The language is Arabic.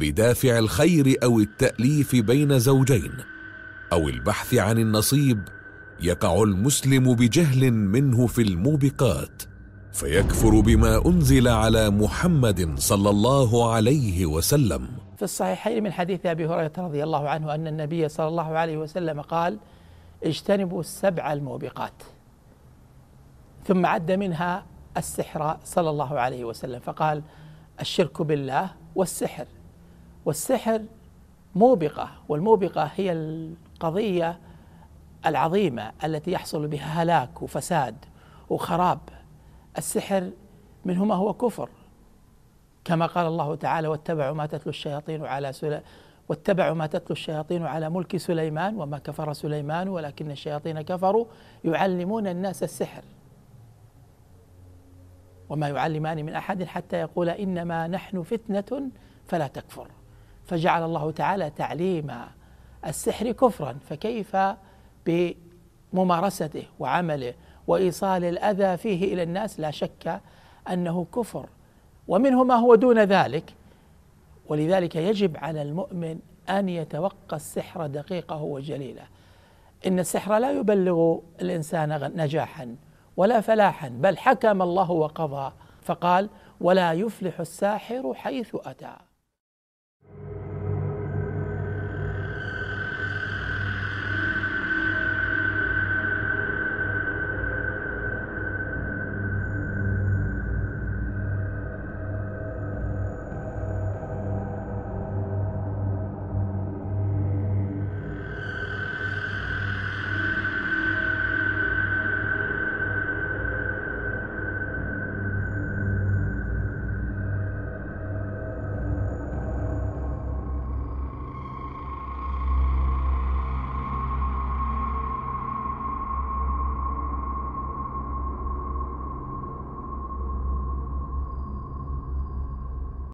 بدافع الخير او التاليف بين زوجين او البحث عن النصيب يقع المسلم بجهل منه في الموبقات فيكفر بما انزل على محمد صلى الله عليه وسلم في الصحيحين من حديث ابي هريره رضي الله عنه ان النبي صلى الله عليه وسلم قال اجتنبوا السبع الموبقات ثم عد منها السحر صلى الله عليه وسلم فقال الشرك بالله والسحر والسحر موبقة والموبقة هي القضية العظيمة التي يحصل بها هلاك وفساد وخراب السحر منه ما هو كفر كما قال الله تعالى واتبعوا ما تتلو الشياطين على سل... واتبعوا ما تتلو الشياطين على ملك سليمان وما كفر سليمان ولكن الشياطين كفروا يعلمون الناس السحر وما يعلمان من احد حتى يقول انما نحن فتنه فلا تكفر فجعل الله تعالى تعليم السحر كفرا فكيف بممارسته وعمله وايصال الاذى فيه الى الناس لا شك انه كفر ومنه ما هو دون ذلك ولذلك يجب على المؤمن ان يتوقى السحر دقيقه وجليله ان السحر لا يبلغ الانسان نجاحا ولا فلاحا بل حكم الله وقضى فقال ولا يفلح الساحر حيث اتى